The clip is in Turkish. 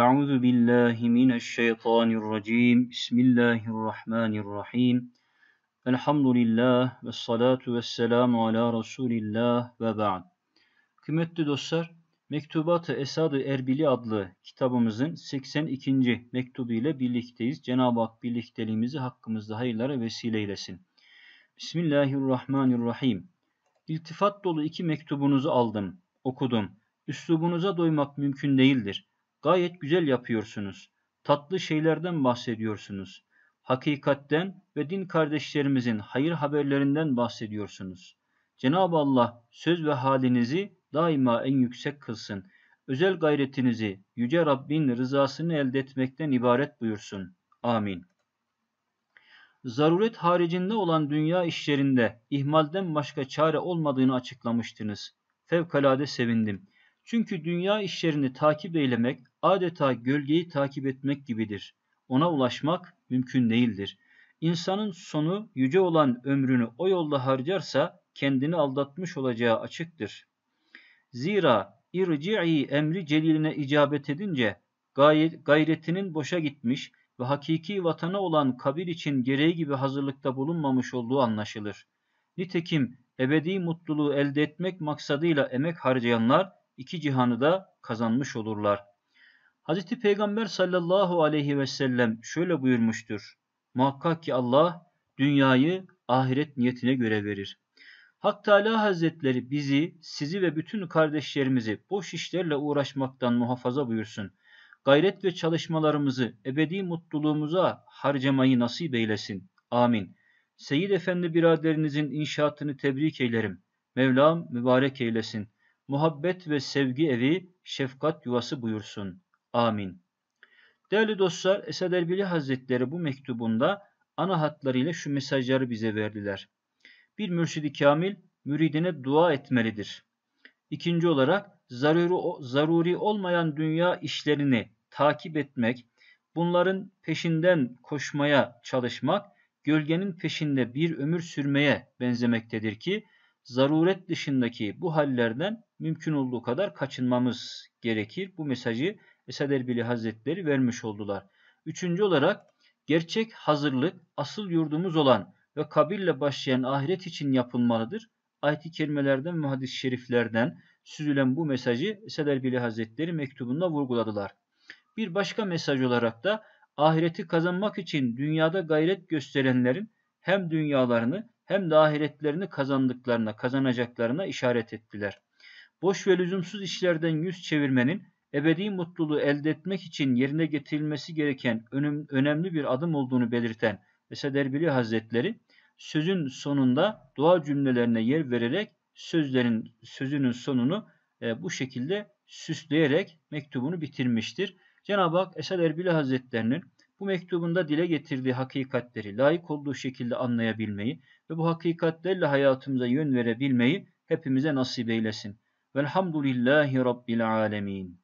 أعوذ بالله من الشيطان الرجيم بسم الله الرحمن الرحيم الحمد لله والصلاة والسلام على رسول ve ba'd. Kıymetli dostlar, Mektubat-ı Esad-ı Erbili adlı kitabımızın 82. mektubu ile birlikteyiz. Cenab-ı Hak birlikteliğimizi hakkımızda hayırlara vesile eylesin. Bismillahirrahmanirrahim. İltifat dolu iki mektubunuzu aldım, okudum. Üslubunuza doymak mümkün değildir. Gayet güzel yapıyorsunuz. Tatlı şeylerden bahsediyorsunuz. Hakikatten ve din kardeşlerimizin hayır haberlerinden bahsediyorsunuz. Cenab-ı Allah söz ve halinizi daima en yüksek kılsın. Özel gayretinizi Yüce Rabbin rızasını elde etmekten ibaret buyursun. Amin. Zaruret haricinde olan dünya işlerinde ihmalden başka çare olmadığını açıklamıştınız. Fevkalade sevindim. Çünkü dünya işlerini takip eylemek adeta gölgeyi takip etmek gibidir. Ona ulaşmak mümkün değildir. İnsanın sonu yüce olan ömrünü o yolda harcarsa kendini aldatmış olacağı açıktır. Zira irci'i emri celiline icabet edince gayretinin boşa gitmiş ve hakiki vatanı olan kabir için gereği gibi hazırlıkta bulunmamış olduğu anlaşılır. Nitekim ebedi mutluluğu elde etmek maksadıyla emek harcayanlar iki cihanı da kazanmış olurlar. Hz. Peygamber sallallahu aleyhi ve sellem şöyle buyurmuştur. Muhakkak ki Allah dünyayı ahiret niyetine göre verir. Hak Teala Hazretleri bizi, sizi ve bütün kardeşlerimizi boş işlerle uğraşmaktan muhafaza buyursun. Gayret ve çalışmalarımızı ebedi mutluluğumuza harcamayı nasip eylesin. Amin. Seyyid Efendi biraderinizin inşaatını tebrik eylerim. Mevlam mübarek eylesin muhabbet ve sevgi evi, şefkat yuvası buyursun. Amin. Değerli dostlar, Esad Erbili Hazretleri bu mektubunda ana hatlarıyla şu mesajları bize verdiler. Bir mürşidi kamil müridine dua etmelidir. İkinci olarak zaruri, zaruri olmayan dünya işlerini takip etmek, bunların peşinden koşmaya çalışmak, gölgenin peşinde bir ömür sürmeye benzemektedir ki zaruret dışındaki bu hallerden mümkün olduğu kadar kaçınmamız gerekir. Bu mesajı Esad Erbili Hazretleri vermiş oldular. Üçüncü olarak gerçek hazırlık asıl yurdumuz olan ve kabirle başlayan ahiret için yapılmalıdır. Ayet-i kerimelerden ve hadis-i şeriflerden süzülen bu mesajı Esad Erbili Hazretleri mektubunda vurguladılar. Bir başka mesaj olarak da ahireti kazanmak için dünyada gayret gösterenlerin hem dünyalarını hem de ahiretlerini kazandıklarına, kazanacaklarına işaret ettiler. Boş ve lüzumsuz işlerden yüz çevirmenin ebedi mutluluğu elde etmek için yerine getirilmesi gereken önemli bir adım olduğunu belirten Esad Erbili Hazretleri sözün sonunda dua cümlelerine yer vererek sözlerin sözünün sonunu e, bu şekilde süsleyerek mektubunu bitirmiştir. Cenab-ı Hak Esad Erbili Hazretlerinin bu mektubunda dile getirdiği hakikatleri layık olduğu şekilde anlayabilmeyi ve bu hakikatlerle hayatımıza yön verebilmeyi hepimize nasip eylesin. Velhamdülillahi Rabbil alemin.